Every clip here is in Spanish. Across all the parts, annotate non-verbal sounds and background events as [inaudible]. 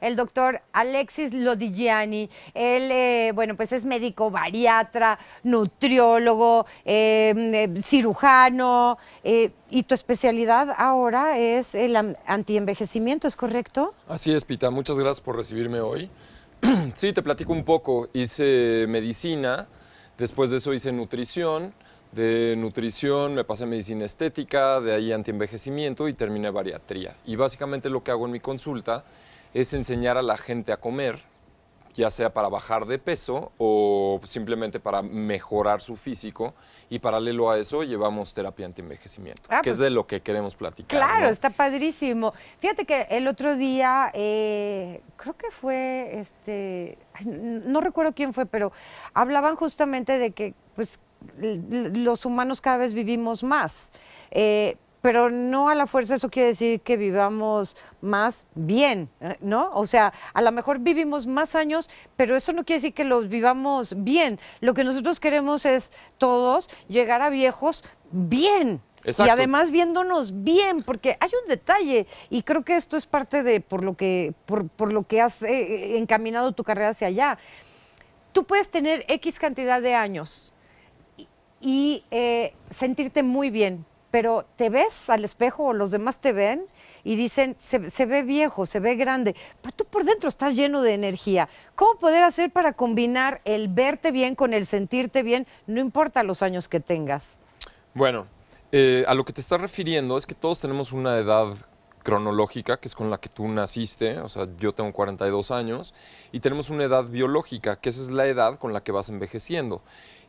el doctor Alexis Lodigiani. Él, eh, bueno, pues es médico bariatra, nutriólogo, em, eh, cirujano, eh, y tu especialidad ahora es el antienvejecimiento, ¿es correcto? Así es, Pita. Muchas gracias por recibirme hoy. [clears throat] sí, te platico un poco. Hice medicina, después de eso hice nutrición. De nutrición me pasé a medicina estética, de ahí antienvejecimiento y terminé bariatría. Y básicamente lo que hago en mi consulta es enseñar a la gente a comer, ya sea para bajar de peso o simplemente para mejorar su físico. Y paralelo a eso llevamos terapia anti-envejecimiento, ah, que es pues de lo que queremos platicar. Claro, está padrísimo. Fíjate que el otro día, eh, creo que fue, este, no recuerdo quién fue, pero hablaban justamente de que, pues, los humanos cada vez vivimos más. Eh, pero no a la fuerza eso quiere decir que vivamos más bien, eh, ¿no? O sea, a lo mejor vivimos más años, pero eso no quiere decir que los vivamos bien. Lo que nosotros queremos es todos llegar a viejos bien, Y además viéndonos bien, porque hay un detalle, y creo que esto es parte de por lo que, por, por lo que has eh, eh, encaminado tu carrera hacia allá. Tú puedes tener X cantidad de años y, sentirte muy bien, pero te ves al espejo o los demás te ven y dicen, se, ve viejo, se ve grande, pero tú por dentro estás lleno de energía. ¿Cómo poder hacer para combinar el verte bien con el sentirte bien, no importa los años que tengas? Bueno, eh, a lo que te estás refiriendo es que todos tenemos una edad cronológica, que es con la que tú naciste, o sea, yo tengo 42 años, y tenemos una edad biológica, que esa es la edad con la que vas envejeciendo.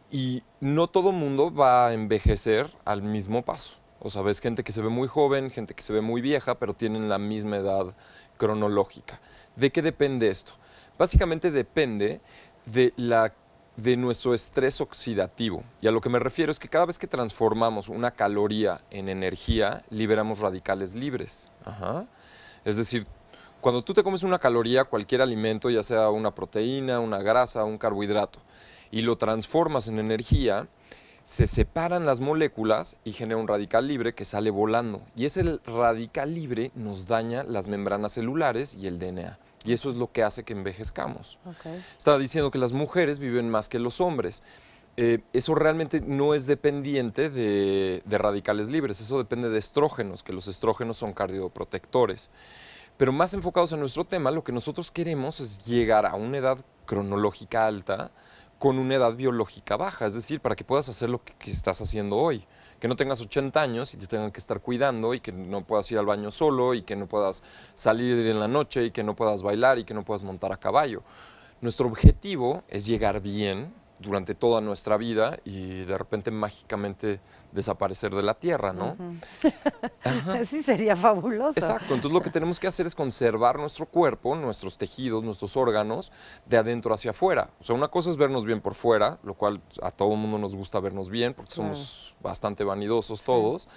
Y no todo mundo va a envejecer al mismo paso. O sea, ves gente que se ve muy joven, gente que se ve muy vieja, pero tienen la misma edad cronológica. ¿De qué depende esto? Básicamente depende de nuestro estrés oxidativo. Y a lo que me refiero es que cada vez que transformamos una caloría en energía, liberamos radicales libres. Es decir, cuando tú te comes una caloría, cualquier alimento, ya sea una proteína, una grasa, un carbohidrato, y lo transformas en energía, se separan las moléculas y genera un radical libre que sale volando. Y ese radical libre nos daña las membranas celulares y el DNA. Y eso es lo que hace que envejezcamos. Okay. Estaba diciendo que las mujeres viven más que los hombres. Eh, eso realmente no es dependiente de, de radicales libres, eso depende de estrógenos, que los estrógenos son cardioprotectores. Pero más enfocados en nuestro tema, lo que nosotros queremos es llegar a una edad cronológica alta, con una edad biológica baja, es decir, para que puedas hacer lo que, estás haciendo hoy. Que no tengas 80 años y te tengan que estar cuidando y que no puedas ir al baño solo y que no puedas salir en la noche y que no puedas bailar y que no puedas montar a caballo. Nuestro objetivo es llegar bien durante toda nuestra vida y de repente mágicamente desaparecer de la Tierra, ¿no? [laughs] [laughs] sí, sería fabuloso. Exacto, entonces lo que tenemos que hacer es conservar nuestro cuerpo, nuestros tejidos, nuestros órganos, de adentro hacia afuera. O sea, una cosa es vernos bien por fuera, lo cual a todo el mundo nos gusta vernos bien, porque somos bastante vanidosos todos,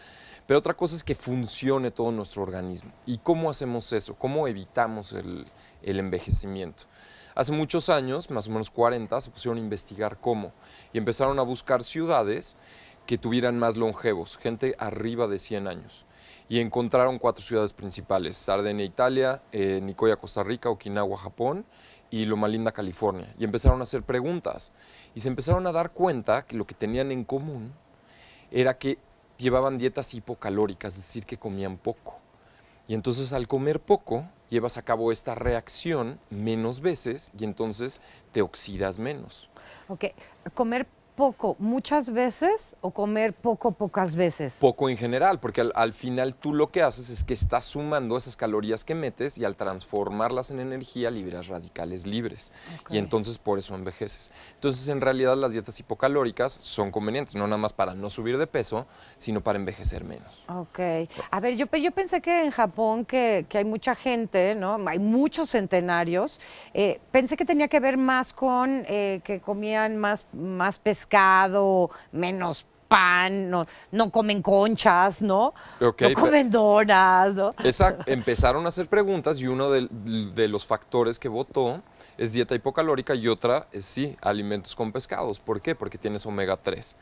pero otra cosa es que funcione todo nuestro organismo. ¿Y cómo hacemos eso? ¿Cómo evitamos el, el envejecimiento? Hace muchos años, más o menos 40, se pusieron a investigar cómo y empezaron a buscar ciudades que tuvieran más longevos, gente arriba de 100 años. Y encontraron cuatro ciudades principales, Sardenia, Italia, eh, Nicoya, Costa Rica, Okinawa, Japón y Loma Linda, California. Y empezaron a hacer preguntas y se empezaron a dar cuenta que lo que tenían en común era que llevaban dietas hipocalóricas, es decir, que comían poco. Y entonces al comer poco, llevas a cabo esta reacción menos veces y entonces te oxidas menos. Ok, comer poco muchas veces o comer poco pocas veces? Poco en general, porque al, final tú lo que haces es que estás sumando esas calorías que metes y al transformarlas en energía liberas radicales libres. Y entonces por eso envejeces. Entonces en realidad las dietas hipocalóricas son convenientes, no nada más para no subir de peso, sino para envejecer menos. Ok. A ver, yo, yo pensé que en Japón, que, hay mucha gente, ¿no? Hay muchos centenarios. Eh, pensé que tenía que ver más con eh, que comían más, más pescado, menos pan, no, no comen conchas, ¿no? no comen donas, ¿no? [laughs] empezaron a hacer preguntas y uno de, los factores que votó es dieta hipocalórica y otra es sí, alimentos con pescados. ¿Por qué? Porque tienes omega 3.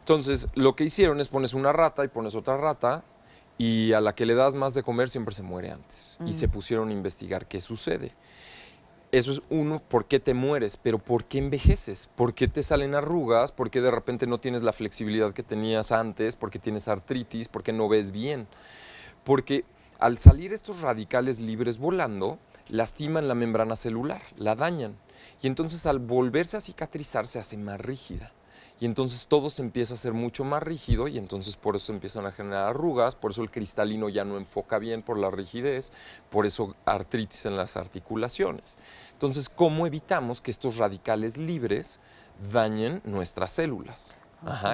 Entonces, lo que hicieron es pones una rata y pones otra rata y a la que le das más de comer siempre se muere antes. Y se pusieron a investigar qué sucede eso es uno, ¿por qué te mueres? Pero ¿por qué envejeces? ¿Por qué te salen arrugas? ¿Por qué de repente no tienes la flexibilidad que tenías antes? ¿Por qué tienes artritis? ¿Por qué no ves bien? Porque al salir estos radicales libres volando, lastiman la membrana celular, la dañan. Y entonces al volverse a cicatrizar se hace más rígida y entonces todo se empieza a ser mucho más rígido y entonces por eso empiezan a generar arrugas, por eso el cristalino ya no enfoca bien por la rigidez, por eso artritis en las articulaciones. Entonces, ¿cómo evitamos que estos radicales libres dañen nuestras células?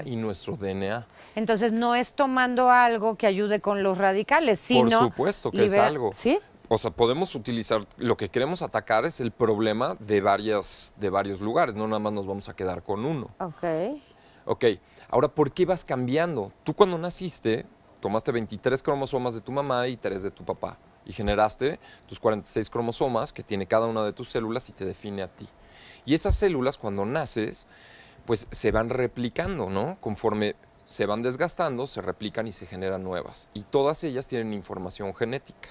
y nuestro DNA. Entonces no es tomando algo que ayude con los radicales, sino... Por supuesto que es algo. ¿Sí? O sea, podemos utilizar, lo que queremos atacar es el problema de, varias, de varios lugares, no nada más nos vamos a quedar con uno. Ok. Ok, ahora, ¿por qué vas cambiando? Tú cuando naciste, tomaste 23 cromosomas de tu mamá y 3 de tu papá y generaste tus 46 cromosomas que tiene cada una de tus células y te define a ti. Y esas células cuando naces, pues se van replicando, ¿no? Conforme se van desgastando, se replican y se generan nuevas. Y todas ellas tienen información genética.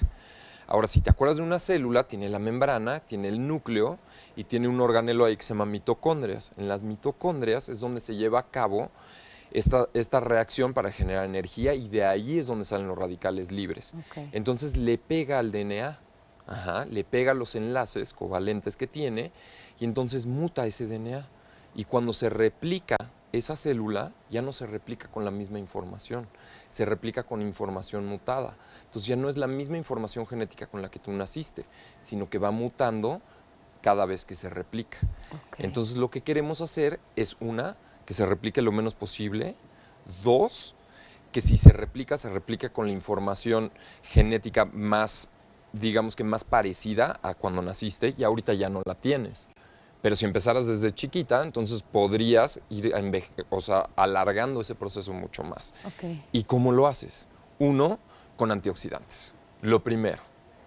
Ahora, si te acuerdas de una célula, tiene la membrana, tiene el núcleo y tiene un organelo ahí que se llama mitocondrias. En las mitocondrias es donde se lleva a cabo esta, reacción para generar energía y de ahí es donde salen los radicales libres. Entonces le pega al DNA, le pega los enlaces covalentes que tiene y entonces muta ese DNA. Y cuando se replica esa célula ya no se replica con la misma información, se replica con información mutada. Entonces ya no es la misma información genética con la que tú naciste, sino que va mutando cada vez que se replica. Entonces lo que queremos hacer es una, que se replique lo menos posible, dos, que si se replica, se replica con la información genética más digamos que más parecida a cuando naciste y ahorita ya no la tienes. Pero si empezaras desde chiquita, entonces podrías ir alargando ese proceso mucho más. ¿Y cómo lo haces? Uno, con antioxidantes. Lo primero.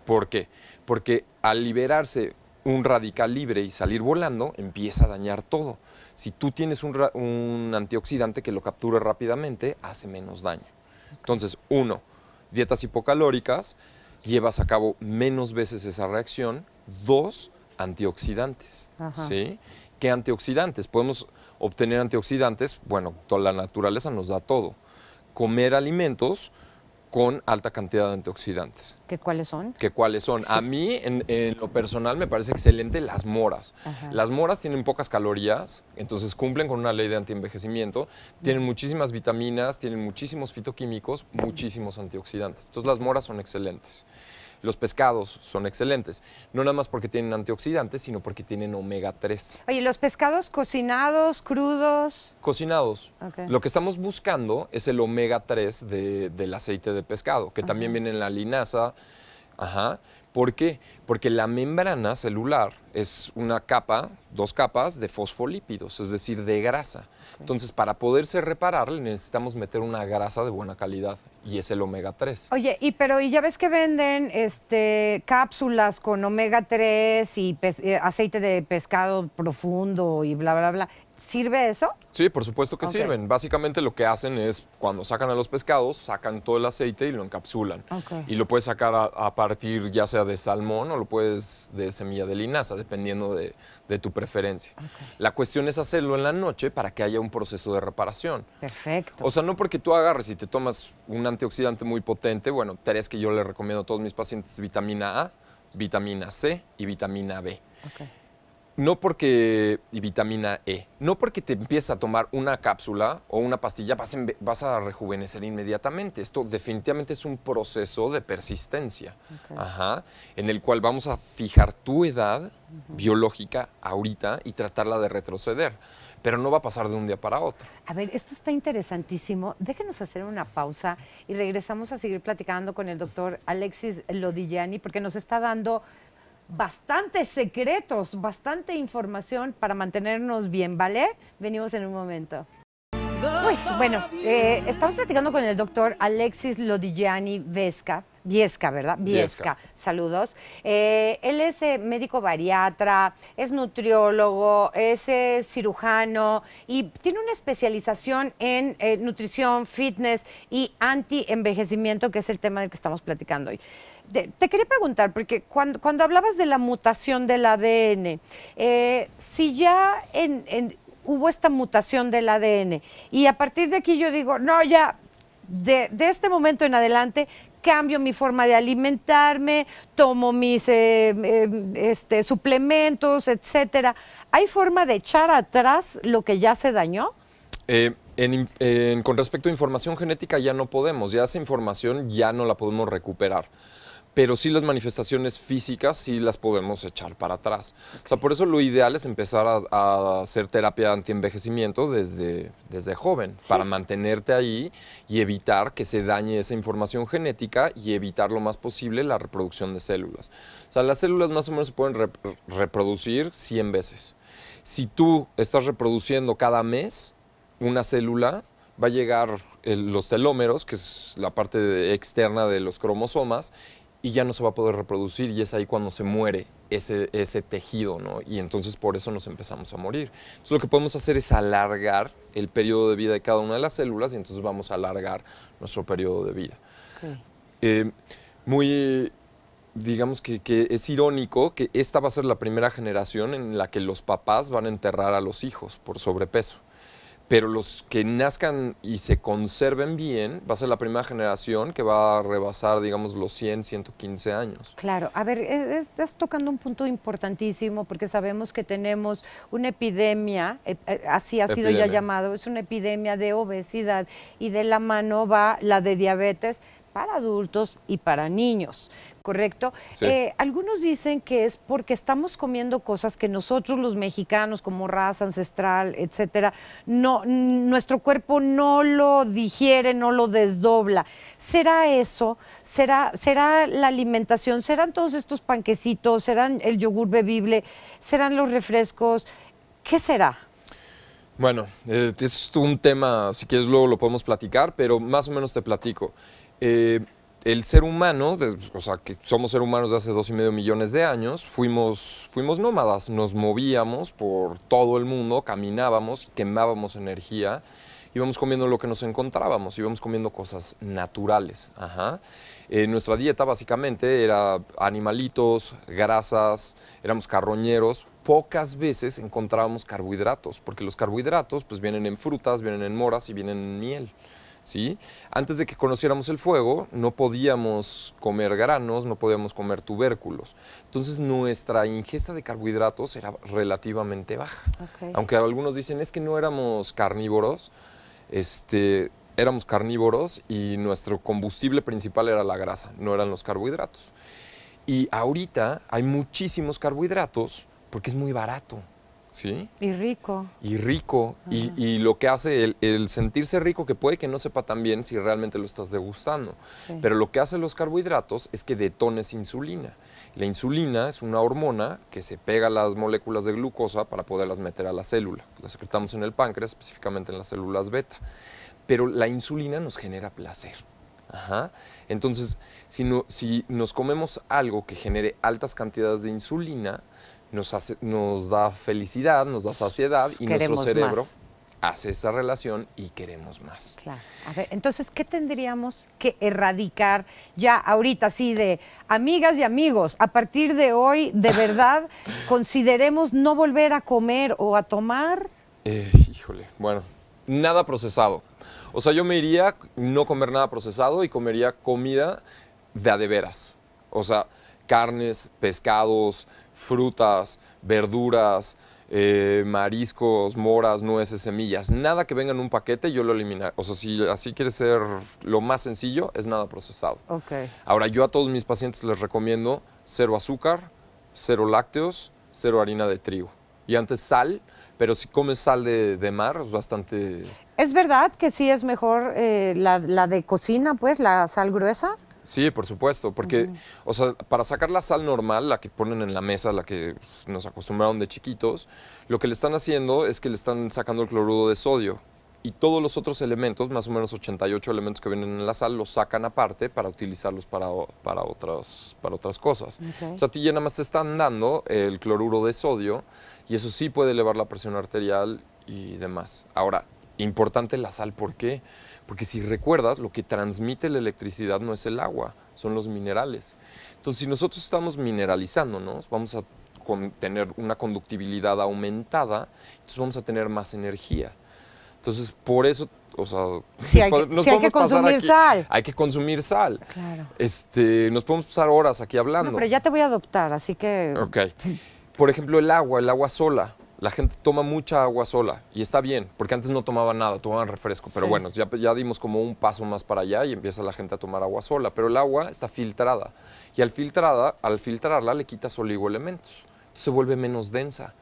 ¿Por qué? Porque al liberarse un radical libre y salir volando, empieza a dañar todo. Si tú tienes un, antioxidante que lo capture rápidamente, hace menos daño. Entonces, uno, dietas hipocalóricas, llevas a cabo menos veces esa reacción. Dos, antioxidantes. ¿sí? ¿Qué antioxidantes? Podemos obtener antioxidantes, bueno, toda la naturaleza nos da todo. Comer alimentos con alta cantidad de antioxidantes. ¿Qué cuáles son? ¿Qué cuáles son? A mí, en, lo personal, me parece excelente las moras. Las moras tienen pocas calorías, entonces cumplen con una ley de antienvejecimiento, tienen muchísimas vitaminas, tienen muchísimos fitoquímicos, muchísimos antioxidantes. Entonces las moras son excelentes. Los pescados son excelentes, no nada más porque tienen antioxidantes, sino porque tienen omega 3. Oye, ¿los pescados cocinados, crudos? Cocinados. Lo que estamos buscando es el omega 3 de, del aceite de pescado, que también viene en la linaza, Ajá. ¿Por qué? Porque la membrana celular es una capa, dos capas de fosfolípidos, es decir, de grasa. Entonces, para poderse reparar, necesitamos meter una grasa de buena calidad y es el omega 3. Oye, y pero y ya ves que venden este cápsulas con omega 3 y eh, aceite de pescado profundo y bla bla bla. ¿Sirve eso? Sí, por supuesto que sirven. Básicamente lo que hacen es, cuando sacan a los pescados, sacan todo el aceite y lo encapsulan. Y lo puedes sacar a, partir ya sea de salmón o lo puedes de semilla de linaza, dependiendo de, tu preferencia. La cuestión es hacerlo en la noche para que haya un proceso de reparación. Perfecto. O sea, no porque tú agarres y te tomas un antioxidante muy potente, bueno, tres que yo le recomiendo a todos mis pacientes, vitamina A, vitamina C y vitamina B no porque, y vitamina E, no porque te empieces a tomar una cápsula o una pastilla vas, vas a rejuvenecer inmediatamente. Esto definitivamente es un proceso de persistencia, ajá, en el cual vamos a fijar tu edad biológica ahorita y tratarla de retroceder, pero no va a pasar de un día para otro. A ver, esto está interesantísimo. Déjenos hacer una pausa y regresamos a seguir platicando con el doctor Alexis Lodigiani porque nos está dando bastantes secretos, bastante información para mantenernos bien, ¿vale? Venimos en un momento. bueno, eh, estamos platicando con el doctor Alexis Lodigiani Vesca. Viesca, ¿verdad? Viesca. Saludos. Eh, él es eh, médico bariatra, es nutriólogo, es cirujano y tiene una especialización en nutrición, fitness y anti-envejecimiento, que es el tema del que estamos platicando hoy te, quería preguntar, porque cuando, hablabas de la mutación del ADN, eh, si ya hubo esta mutación del ADN y a partir de aquí yo digo, no, ya, de, este momento en adelante cambio mi forma de alimentarme, tomo mis eh, em, este, suplementos, etcétera. ¿Hay forma de echar atrás lo que ya se dañó? Eh, con respecto a información genética ya no podemos, ya esa información ya no la podemos recuperar pero sí las manifestaciones físicas sí las podemos echar para atrás. O sea, por eso lo ideal es empezar a, hacer terapia antienvejecimiento desde, desde joven, para mantenerte ahí y evitar que se dañe esa información genética y evitar lo más posible la reproducción de células. O sea, las células más o menos se pueden reproducir 100 veces. Si tú estás reproduciendo cada mes una célula, va a llegar los telómeros, que es la parte externa de los cromosomas, y ya no se va a poder reproducir y es ahí cuando se muere ese, tejido, ¿no? Y entonces por eso nos empezamos a morir. Entonces lo que podemos hacer es alargar el periodo de vida de cada una de las células y entonces vamos a alargar nuestro periodo de vida. Eh, muy, digamos que, que, es irónico que esta va a ser la primera generación en la que los papás van a enterrar a los hijos por sobrepeso pero los que nazcan y se conserven bien, va a ser la primera generación que va a rebasar, digamos, los 100, 115 años. Claro, a ver, e-, e-, estás tocando un punto importantísimo porque sabemos que tenemos una epidemia, e-, así ha sido ya llamado, es una epidemia de obesidad y de la mano va la de diabetes para adultos y para niños, ¿correcto? Eh, algunos dicen que es porque estamos comiendo cosas que nosotros los mexicanos como raza ancestral, etcétera, no nuestro cuerpo no lo digiere, no lo desdobla. ¿Será eso? ¿Será será la alimentación? ¿Serán todos estos panquecitos? ¿Serán el yogur bebible? ¿Serán los refrescos? ¿Qué será? Bueno, eh, es un tema, si quieres luego lo podemos platicar, pero más o menos te platico. Eh, el ser humano, o sea, que somos seres humanos de hace dos y medio millones de años, fuimos, nómadas, nos movíamos por todo el mundo, caminábamos, quemábamos energía, íbamos comiendo lo que nos encontrábamos, íbamos comiendo cosas naturales. Eh, nuestra dieta básicamente era animalitos, grasas, éramos carroñeros, pocas veces encontrábamos carbohidratos, porque los carbohidratos pues vienen en frutas, vienen en moras y vienen en miel. ¿sí? Antes de que conociéramos el fuego, no podíamos comer granos, no podíamos comer tubérculos. Entonces, nuestra ingesta de carbohidratos era relativamente baja. Aunque algunos dicen, es que no éramos carnívoros, este, éramos carnívoros y nuestro combustible principal era la grasa, no eran los carbohidratos. Y ahorita hay muchísimos carbohidratos porque es muy barato. Y rico. Y rico. y, lo que hace el, sentirse rico, que puede que no sepa tan bien si realmente lo estás degustando. Pero lo que hacen los carbohidratos es que detones insulina. La insulina es una hormona que se pega a las moléculas de glucosa para poderlas meter a la célula. la secretamos en el páncreas, específicamente en las células beta. Pero la insulina nos genera placer. Entonces, si nos comemos algo que genere altas cantidades de insulina, nos, nos da felicidad, nos da saciedad y nuestro cerebro hace esa relación y queremos más. Claro. A ver, entonces, ¿qué tendríamos que erradicar ya ahorita, así de amigas y amigos? A partir de hoy, de [laughs] verdad, consideremos no volver a comer o a tomar. Eh, híjole, bueno, nada procesado. O sea, yo me iría no comer nada procesado y comería comida de a de veras. O sea, carnes, pescados, frutas, verduras, eh, mariscos, moras, nueces, semillas, nada que venga en un paquete, yo lo eliminaré. O sea, si así quiere ser lo más sencillo, es nada procesado. Okay. Ahora, yo a todos mis pacientes les recomiendo cero azúcar, cero lácteos, cero harina de trigo. Y antes sal, pero si comes sal de, mar, es bastante... ¿Es verdad que sí es mejor eh, la de cocina, pues, la sal gruesa? Sí, por supuesto, porque, o sea, para sacar la sal normal, la que ponen en la mesa, la que nos acostumbraron de chiquitos, lo que le están haciendo es que le están sacando el cloruro de sodio y todos los otros elementos, más o menos 88 elementos que vienen en la sal, los sacan aparte para utilizarlos para, para, otras, para otras cosas. O sea, a ti ya nada más te están dando el cloruro de sodio y eso sí puede elevar la presión arterial y demás. Ahora, importante la sal, ¿por qué? Porque si recuerdas, lo que transmite la electricidad no es el agua, son los minerales. Entonces, si nosotros estamos mineralizándonos, vamos a tener una conductibilidad aumentada, entonces vamos a tener más energía. Entonces, por eso, o sea, hay que, consumir sal. Hay que consumir sal. Claro. Este, nos podemos pasar horas aquí hablando. No, pero ya te voy a adoptar, así que. Ok. Por ejemplo, el agua, el agua sola la gente toma mucha agua sola y está bien, porque antes no tomaban nada, tomaban refresco, pero bueno, ya, dimos como un paso más para allá y empieza la gente a tomar agua sola, pero el agua está filtrada y al, filtrada, al filtrarla le quitas oligoelementos, se vuelve menos densa.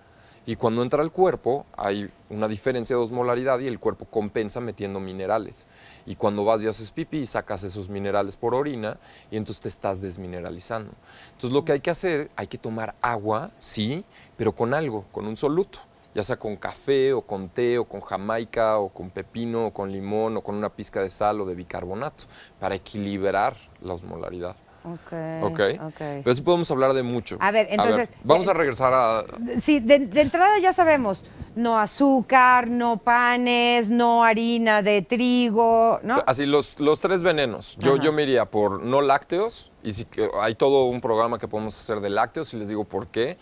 Y cuando entra al cuerpo hay una diferencia de osmolaridad y el cuerpo compensa metiendo minerales. Y cuando vas y haces pipí y sacas esos minerales por orina y entonces te estás desmineralizando. Entonces lo que hay que hacer, hay que tomar agua, sí, pero con algo, con un soluto ya sea con café o con té o con jamaica o con pepino o con limón o con una pizca de sal o de bicarbonato, para equilibrar la osmolaridad. Okay, ok. Pero sí podemos hablar de mucho. A ver, entonces. vamos eh, a regresar a. Sí, de, entrada ya sabemos. No azúcar, no panes, no harina de trigo, ¿no? Así, los, los tres venenos. Yo, yo me iría por no lácteos. Y hay todo un programa que podemos hacer de lácteos y les digo por qué.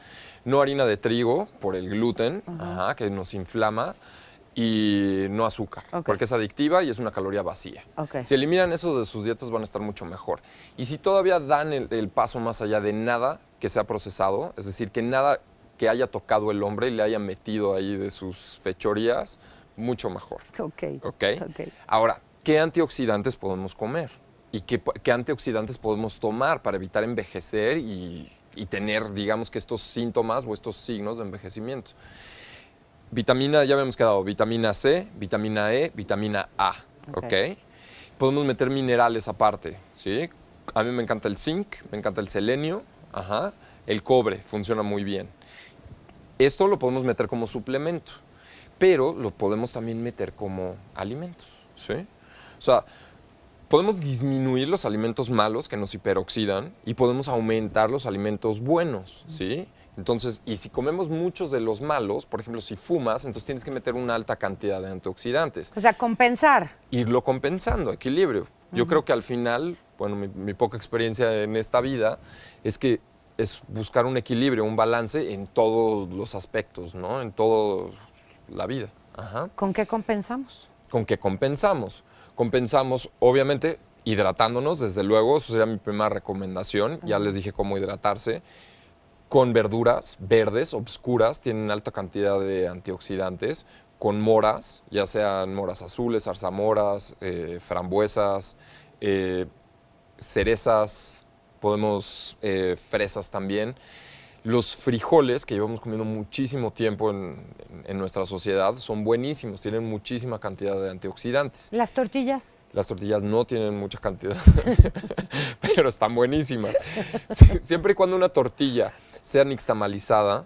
No harina de trigo, por el gluten, que nos inflama y no azúcar, porque es adictiva y es una caloría vacía. Si eliminan eso de sus dietas van a estar mucho mejor. Y si todavía dan el, paso más allá de nada que sea procesado, es decir, que nada que haya tocado el hombre y le haya metido ahí de sus fechorías, mucho mejor. Ok. Ahora, ¿qué antioxidantes podemos comer? ¿Y qué, antioxidantes podemos tomar para evitar envejecer y, y tener, digamos, que estos síntomas o estos signos de envejecimiento? Vitamina, ya habíamos quedado, vitamina C, vitamina E, vitamina A, ¿ok? Podemos meter minerales aparte, ¿sí? A mí me encanta el zinc, me encanta el selenio, ajá, el cobre funciona muy bien. Esto lo podemos meter como suplemento, pero lo podemos también meter como alimentos, ¿sí? O sea, podemos disminuir los alimentos malos que nos hiperoxidan y podemos aumentar los alimentos buenos, ¿sí? Entonces, y si comemos muchos de los malos, por ejemplo, si fumas, entonces tienes que meter una alta cantidad de antioxidantes. O sea, compensar. Irlo compensando, equilibrio. Yo creo que al final, bueno, mi, poca experiencia en esta vida es que es buscar un equilibrio, un balance en todos los aspectos, ¿no? En toda la vida. Ajá. ¿Con qué compensamos? ¿Con qué compensamos? Compensamos, obviamente, hidratándonos, desde luego, eso sería mi primera recomendación. Ya les dije cómo hidratarse con verduras verdes, obscuras, tienen alta cantidad de antioxidantes, con moras, ya sean moras azules, arzamoras, eh, frambuesas, eh, cerezas, podemos eh, fresas también. Los frijoles, que llevamos comiendo muchísimo tiempo en, en nuestra sociedad, son buenísimos, tienen muchísima cantidad de antioxidantes. ¿Las tortillas? Las tortillas no tienen mucha cantidad, [laughs] pero están buenísimas. [laughs] Siempre y cuando una tortilla sea nixtamalizada,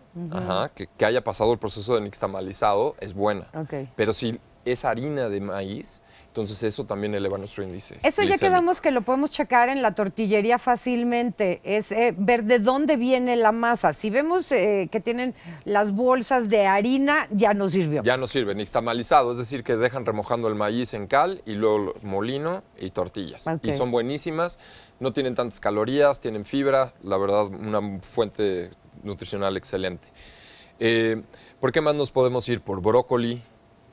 que, haya pasado el proceso de nixtamalizado, es buena. Pero si es harina de maíz, entonces eso también eleva nuestro índice. Eso ya quedamos que lo podemos checar en la tortillería fácilmente, es eh, ver de dónde viene la masa. Si vemos eh, que tienen las bolsas de harina, ya no sirvió. Ya nos sirve, malizado, es decir, que dejan remojando el maíz en cal y luego molino y tortillas. Y son buenísimas, no tienen tantas calorías, tienen fibra, la verdad una fuente nutricional excelente. Eh, ¿Por qué más nos podemos ir? Por brócoli,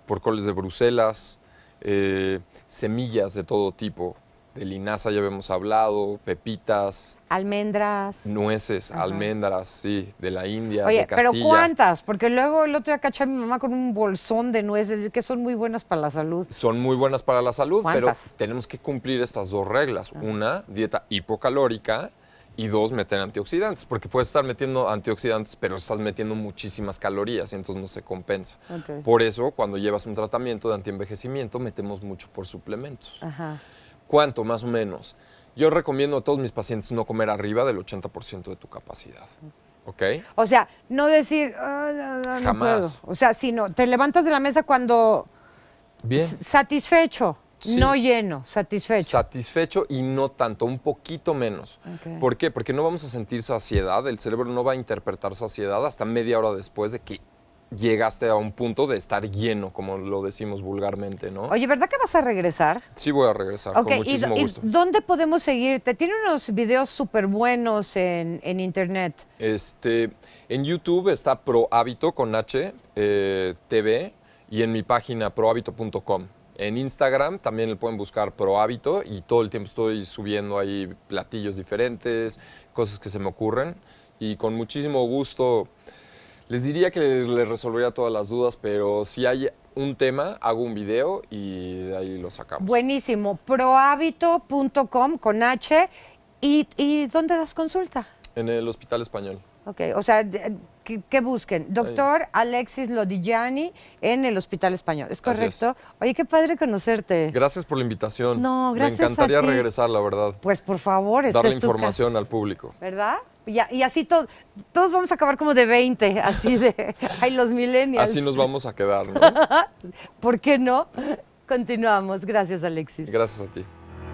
por coles de Bruselas, eh, semillas de todo tipo. De linaza ya habíamos hablado, pepitas. Almendras. Nueces, almendras, sí, de la India. Oye, de Castilla. pero ¿cuántas? Porque luego el otro día caché a mi mamá con un bolsón de nueces, que son muy buenas para la salud. Son muy buenas para la salud, pero tenemos que cumplir estas dos reglas. Ah. Una, dieta hipocalórica y dos, meter antioxidantes, porque puedes estar metiendo antioxidantes, pero estás metiendo muchísimas calorías y entonces no se compensa. Por eso, cuando llevas un tratamiento de antienvejecimiento, metemos mucho por suplementos. ¿Cuánto más o menos? Yo recomiendo a todos mis pacientes no comer arriba del 80% de tu capacidad. ¿Ok? O sea, no decir, ah, no, jamás. puedo. O sea, si te levantas de la mesa cuando... Bien. Satisfecho. No lleno, satisfecho. Satisfecho y no tanto, un poquito menos. ¿Por qué? Porque no vamos a sentir saciedad, el cerebro no va a interpretar saciedad hasta media hora después de que llegaste a un punto de estar lleno, como lo decimos vulgarmente, ¿no? Oye, ¿verdad que vas a regresar? Sí, voy a regresar, con muchísimo ¿Y, gusto. dónde podemos seguirte? Tiene unos videos súper buenos en, internet. Este, en YouTube está ProHábito con H eh, TV y en mi página prohabito.com. En Instagram también le pueden buscar ProHábito y todo el tiempo estoy subiendo ahí platillos diferentes, cosas que se me ocurren y con muchísimo gusto les diría que les resolvería todas las dudas, pero si hay un tema, hago un video y de ahí lo sacamos. Buenísimo. ProHábito.com con H. ¿Y, ¿Y, dónde das consulta? En el Hospital Español. Ok, o sea, que, busquen. Doctor Alexis Lodigiani en el Hospital Español. ¿Es correcto? Oye, qué padre conocerte. Gracias por la invitación. No, gracias. Me encantaría regresar, la verdad. Pues por favor, Darle este información al público. ¿Verdad? Y, así todos todos vamos a acabar como de 20, así de. hay [laughs] los millennials. Así nos vamos a quedar, ¿no? [laughs] ¿Por qué no? Continuamos. Gracias, Alexis. Gracias a ti.